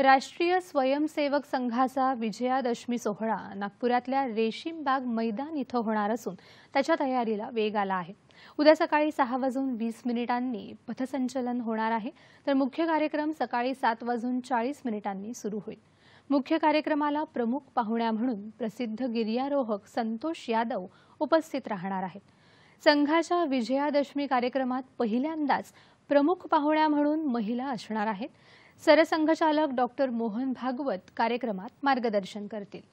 राष्ट्रीय स्वयंसेवक संघाचा विजयादशमी सोहळा नागपुरातल्या रेशीमबाग मैदान इथं होणार असून त्याच्या तयारीला वेग आला आहे उद्या सकाळी सहा वाजून वीस मिनिटांनी पथसंचलन होणार आहे तर मुख्य कार्यक्रम सकाळी सात वाजून चाळीस मिनिटांनी सुरू होईल मुख्य कार्यक्रमाला प्रमुख पाहुण्या म्हणून प्रसिद्ध गिर्यारोहक संतोष यादव उपस्थित राहणार आहेत संघाच्या विजयादशमी कार्यक्रमात पहिल्यांदाच प्रमुख पाहुण्या म्हणून महिला असणार आहेत सरसंघचालक डॉक्टर मोहन भागवत कार्यक्रमात मार्गदर्शन करतील